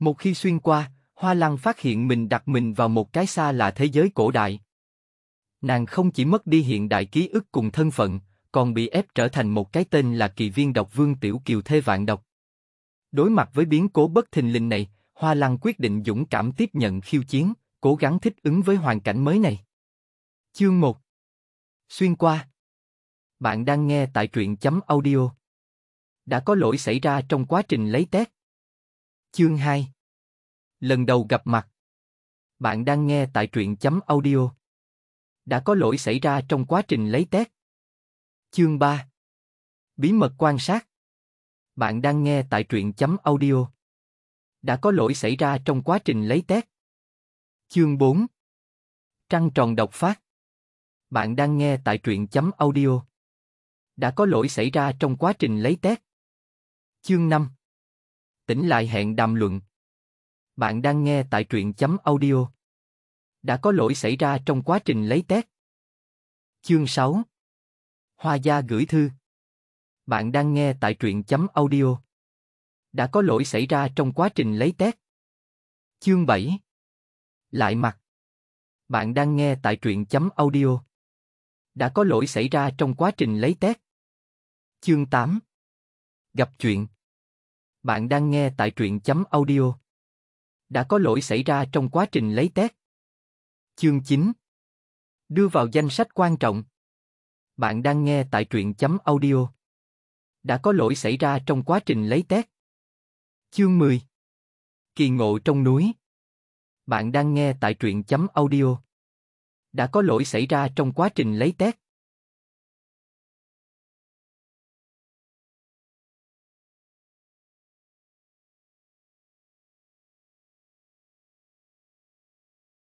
Một khi xuyên qua, Hoa Lăng phát hiện mình đặt mình vào một cái xa là thế giới cổ đại. Nàng không chỉ mất đi hiện đại ký ức cùng thân phận, còn bị ép trở thành một cái tên là kỳ viên độc vương Tiểu Kiều Thê Vạn Độc. Đối mặt với biến cố bất thình lình này, Hoa Lăng quyết định dũng cảm tiếp nhận khiêu chiến, cố gắng thích ứng với hoàn cảnh mới này. Chương 1 Xuyên qua Bạn đang nghe tại truyện chấm audio. Đã có lỗi xảy ra trong quá trình lấy test, Chương 2 Lần đầu gặp mặt Bạn đang nghe tại truyện chấm audio Đã có lỗi xảy ra trong quá trình lấy test Chương 3 Bí mật quan sát Bạn đang nghe tại truyện chấm audio Đã có lỗi xảy ra trong quá trình lấy test Chương 4 Trăng tròn độc phát Bạn đang nghe tại truyện chấm audio Đã có lỗi xảy ra trong quá trình lấy test Chương 5 tỉnh lại hẹn đàm luận. Bạn đang nghe tại truyện chấm audio. Đã có lỗi xảy ra trong quá trình lấy test. Chương 6 Hoa gia gửi thư Bạn đang nghe tại truyện chấm audio. Đã có lỗi xảy ra trong quá trình lấy test. Chương 7 Lại mặt Bạn đang nghe tại truyện chấm audio. Đã có lỗi xảy ra trong quá trình lấy test. Chương 8 Gặp chuyện bạn đang nghe tại truyện chấm audio. Đã có lỗi xảy ra trong quá trình lấy test. Chương 9 Đưa vào danh sách quan trọng. Bạn đang nghe tại truyện chấm audio. Đã có lỗi xảy ra trong quá trình lấy test. Chương 10 Kỳ ngộ trong núi Bạn đang nghe tại truyện chấm audio. Đã có lỗi xảy ra trong quá trình lấy test.